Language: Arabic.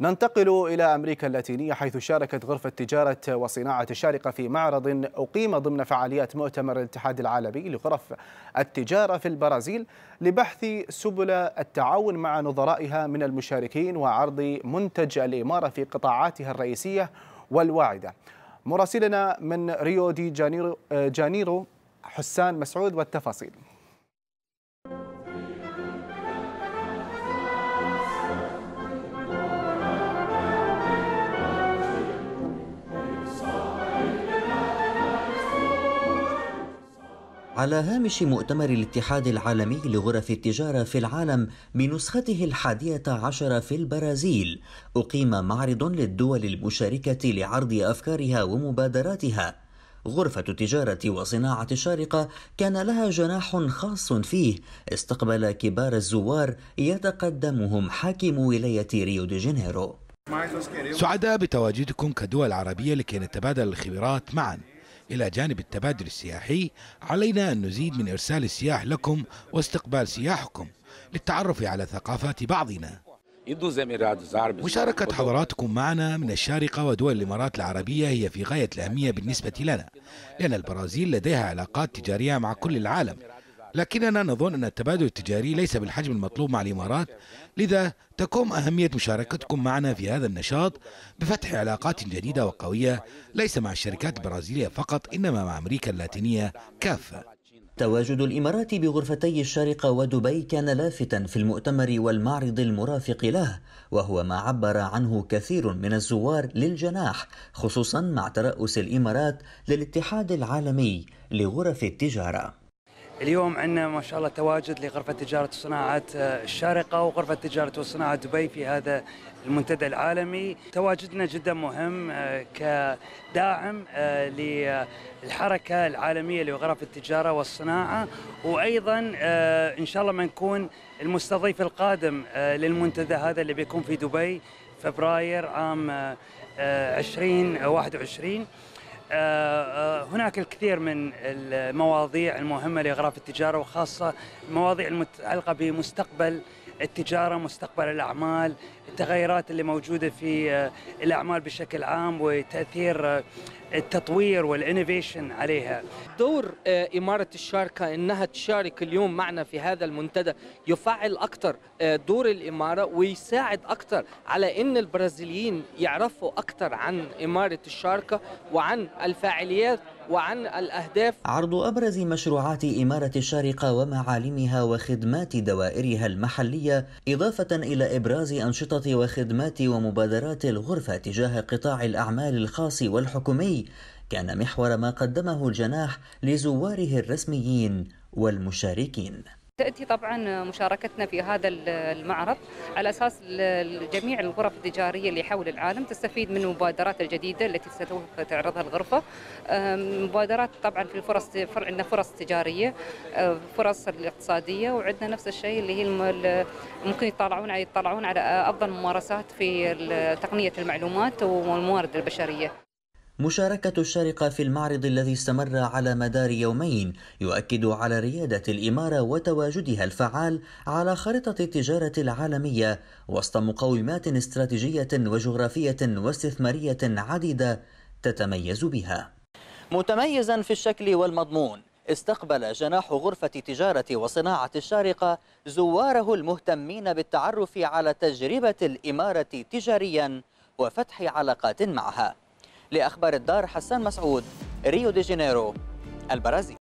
ننتقل إلى أمريكا اللاتينية حيث شاركت غرفة تجارة وصناعة الشارقة في معرض أقيم ضمن فعاليات مؤتمر الاتحاد العالمي لغرف التجارة في البرازيل لبحث سبل التعاون مع نظرائها من المشاركين وعرض منتج الإمارة في قطاعاتها الرئيسية والواعدة مراسلنا من ريو دي جانيرو, جانيرو حسان مسعود والتفاصيل على هامش مؤتمر الاتحاد العالمي لغرف التجارة في العالم بنسخته الحادية عشر في البرازيل أقيم معرض للدول المشاركة لعرض أفكارها ومبادراتها غرفة التجارة وصناعة الشارقة كان لها جناح خاص فيه استقبل كبار الزوار يتقدمهم حاكم ولاية ريو دي جانيرو سعداء بتواجدكم كدول عربية لكي نتبادل الخبرات معاً إلى جانب التبادل السياحي علينا أن نزيد من إرسال السياح لكم واستقبال سياحكم للتعرف على ثقافات بعضنا مشاركة حضراتكم معنا من الشارقة ودول الإمارات العربية هي في غاية الأهمية بالنسبة لنا لأن البرازيل لديها علاقات تجارية مع كل العالم لكننا نظن أن التبادل التجاري ليس بالحجم المطلوب مع الإمارات لذا تقوم أهمية مشاركتكم معنا في هذا النشاط بفتح علاقات جديدة وقوية ليس مع الشركات البرازيلية فقط إنما مع أمريكا اللاتينية كافة تواجد الإمارات بغرفتي الشارقة ودبي كان لافتا في المؤتمر والمعرض المرافق له وهو ما عبر عنه كثير من الزوار للجناح خصوصا مع ترأس الإمارات للاتحاد العالمي لغرف التجارة اليوم عندنا ما شاء الله تواجد لغرفة تجارة الصناعة آه، الشارقة وغرفة تجارة وصناعة دبي في هذا المنتدى العالمي تواجدنا جدا مهم آه، كداعم آه، للحركة العالمية لغرف التجارة والصناعة وأيضا إن شاء الله ما نكون المستضيف القادم للمنتدى هذا اللي بيكون في دبي فبراير عام 2021 آه، آه، هناك الكثير من المواضيع المهمة لإغراف التجارة وخاصة المواضيع المتعلقة بمستقبل التجاره مستقبل الاعمال التغيرات اللي موجوده في آه، الاعمال بشكل عام وتاثير آه، التطوير والانوفيشن عليها دور آه، اماره الشاركه انها تشارك اليوم معنا في هذا المنتدى يفعل اكثر دور الاماره ويساعد اكثر على ان البرازيليين يعرفوا اكثر عن اماره الشاركه وعن الفاعليات وعن الأهداف عرض أبرز مشروعات إمارة الشارقة ومعالمها وخدمات دوائرها المحلية إضافة إلى إبراز أنشطة وخدمات ومبادرات الغرفة تجاه قطاع الأعمال الخاص والحكومي كان محور ما قدمه الجناح لزواره الرسميين والمشاركين تأتي طبعا مشاركتنا في هذا المعرض على أساس جميع الغرف التجارية اللي حول العالم تستفيد من المبادرات الجديدة التي ستعرضها تعرضها الغرفة مبادرات طبعا في الفرص عندنا فرص تجارية آه، فرص الاقتصادية وعندنا نفس الشيء اللي هي ممكن يطلعون يطلعون على أفضل ممارسات في تقنية المعلومات والموارد البشرية مشاركة الشارقة في المعرض الذي استمر على مدار يومين يؤكد على ريادة الإمارة وتواجدها الفعال على خريطة التجارة العالمية وسط مقومات استراتيجية وجغرافية واستثمارية عديدة تتميز بها. متميزا في الشكل والمضمون، استقبل جناح غرفة تجارة وصناعة الشارقة زواره المهتمين بالتعرف على تجربة الإمارة تجاريا وفتح علاقات معها. لأخبار الدار حسان مسعود ريو دي جانيرو البرازيل